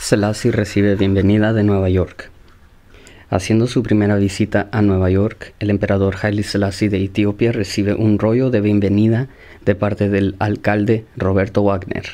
Selassie recibe bienvenida de Nueva York. Haciendo su primera visita a Nueva York, el emperador Haile Selassie de Etiopía recibe un rollo de bienvenida de parte del alcalde Roberto Wagner.